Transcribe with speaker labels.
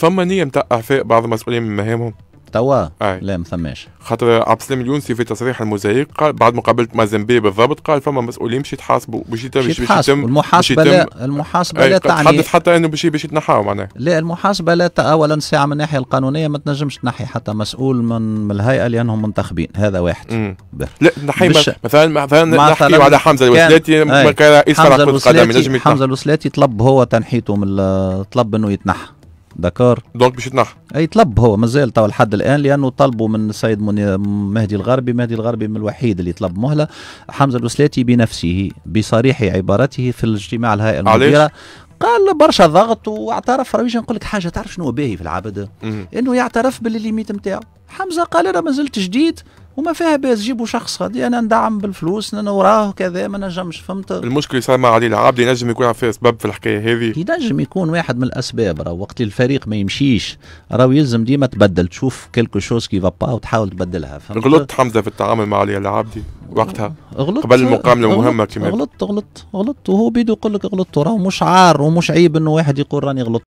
Speaker 1: فما نيه نتاع اعفاء بعض المسؤولين من مهامهم توا لا ما ثماش خاطر عبد السلام اليونسي في تصريح الموزايق قال بعد مقابله مازمبي بالضبط قال فما مسؤولين باش يتحاسبوا باش يتم باش يتم المحاسبه لا المحاسبه لا تعني تحدث حتى انه باش باش يتنحاو معناها
Speaker 2: لا المحاسبه لا اولا ساعه من الناحيه القانونيه ما تنجمش تنحي حتى مسؤول من الهيئه لانهم منتخبين هذا واحد لا نحي مثلا مثلا نحكي على حمزه الوسلاتي كان رئيس كره القدم حمزه الوسلاتي طلب هو تنحيته من طلب انه يتنحى دكار دونك باش يتنحى اي طلب هو مازال تو لحد الان لانه طلبوا من السيد مهدي الغربي مهدي الغربي من الوحيد اللي طلب مهله حمزه الوسلاتي بنفسه بصريح عبارته في الاجتماع الهائل المديره قال برشا ضغط واعترف راهوش نقول لك حاجه تعرف شنو باهي في العبد انه يعترف بالليميت نتاعو حمزه قال انا ما زلت جديد وما فيها باس جيبوا شخص غادي يعني انا ندعم بالفلوس انا وراه كذا ما نجمش فهمت
Speaker 1: المشكل صار مع علي العابدي ينجم يكون في سبب في الحكايه هذه ينجم يكون
Speaker 2: واحد من الاسباب راه وقت الفريق ما يمشيش راه يلزم ديما تبدل تشوف كلكو شوز
Speaker 1: كي با وتحاول تبدلها فهمت غلطت حمزه في التعامل مع علي العابدي وقتها غلط قبل المقابله المهمه كمان
Speaker 2: غلط غلط غلط وهو بيدو يقول لك غلطت راه مش عار ومش عيب انه واحد يقول راني غلطت